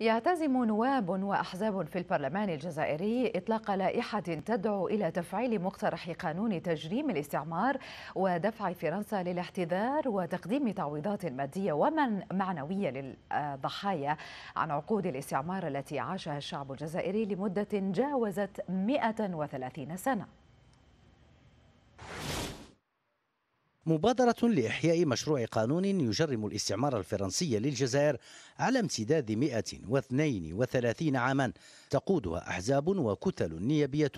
يعتزم نواب وأحزاب في البرلمان الجزائري إطلاق لائحة تدعو إلى تفعيل مقترح قانون تجريم الاستعمار ودفع فرنسا للاحتذار وتقديم تعويضات مادية ومن معنوية للضحايا عن عقود الاستعمار التي عاشها الشعب الجزائري لمدة جاوزت 130 سنة مبادرة لإحياء مشروع قانون يجرم الاستعمار الفرنسي للجزائر على امتداد 132 عاما تقودها أحزاب وكتل نيابية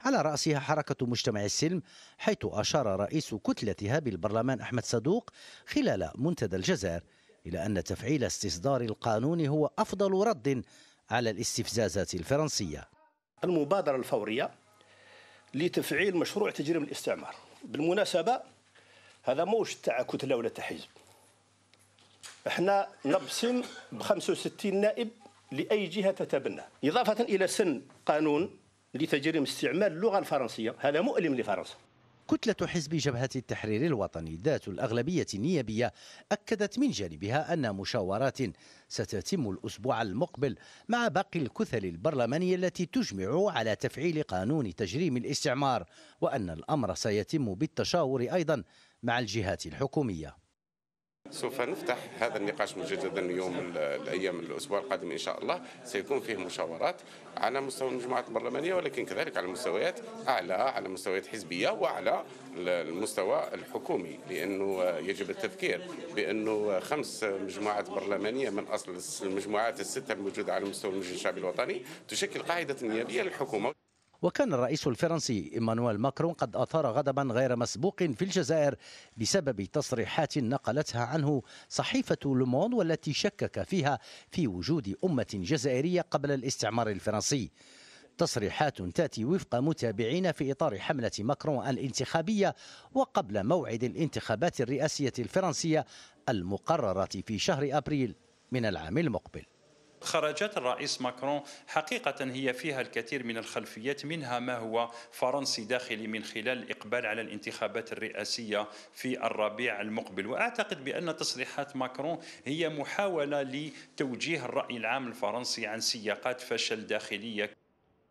على رأسها حركة مجتمع السلم حيث أشار رئيس كتلتها بالبرلمان أحمد صدوق خلال منتدى الجزائر إلى أن تفعيل استصدار القانون هو أفضل رد على الاستفزازات الفرنسية المبادرة الفورية لتفعيل مشروع تجريم الاستعمار بالمناسبة هذا موش تاع كتله ولا تاع حزب احنا نبصم ب 65 نائب لاي جهه تتبنى اضافه الى سن قانون لتجريم استعمال اللغه الفرنسيه هذا مؤلم لفرنسا كتلة حزب جبهة التحرير الوطني ذات الأغلبية النيابية أكدت من جانبها أن مشاورات ستتم الأسبوع المقبل مع باقي الكتل البرلمانية التي تجمع على تفعيل قانون تجريم الاستعمار وأن الأمر سيتم بالتشاور أيضا مع الجهات الحكومية سوف نفتح هذا النقاش مجددا اليوم الايام الاسبوع القادم ان شاء الله سيكون فيه مشاورات على مستوى المجموعات البرلمانيه ولكن كذلك على مستويات اعلى على مستويات حزبيه وعلى المستوى الحكومي لانه يجب التذكير بانه خمس مجموعات برلمانيه من اصل المجموعات السته الموجوده على مستوى المجلس الشعبي الوطني تشكل قاعده نيابيه للحكومه وكان الرئيس الفرنسي إيمانويل ماكرون قد أثار غضبا غير مسبوق في الجزائر بسبب تصريحات نقلتها عنه صحيفة لوموند والتي شكك فيها في وجود أمة جزائرية قبل الاستعمار الفرنسي تصريحات تاتي وفق متابعين في اطار حمله ماكرون الانتخابيه وقبل موعد الانتخابات الرئاسيه الفرنسيه المقرره في شهر ابريل من العام المقبل خرجت الرئيس ماكرون حقيقة هي فيها الكثير من الخلفيات منها ما هو فرنسي داخلي من خلال الإقبال على الانتخابات الرئاسية في الربيع المقبل وأعتقد بأن تصريحات ماكرون هي محاولة لتوجيه الرأي العام الفرنسي عن سياقات فشل داخلية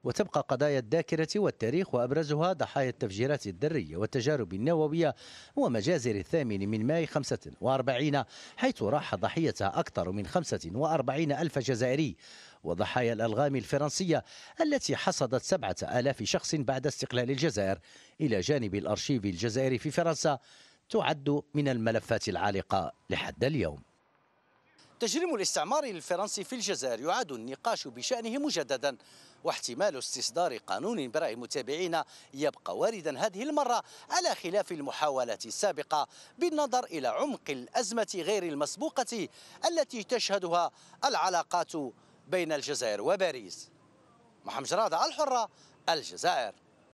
وتبقى قضايا الذاكرة والتاريخ وأبرزها ضحايا التفجيرات الذرية والتجارب النووية ومجازر الثامن من ماي 45 حيث راح ضحيتها أكثر من 45 ألف جزائري وضحايا الألغام الفرنسية التي حصدت سبعة آلاف شخص بعد استقلال الجزائر إلى جانب الأرشيف الجزائري في فرنسا تعد من الملفات العالقة لحد اليوم التجريم الاستعماري الفرنسي في الجزائر يعاد النقاش بشأنه مجددا واحتمال استصدار قانون برأي متابعينا يبقى واردا هذه المرة على خلاف المحاولات السابقة بالنظر إلى عمق الأزمة غير المسبوقة التي تشهدها العلاقات بين الجزائر وباريس محمد جراد الحرة الجزائر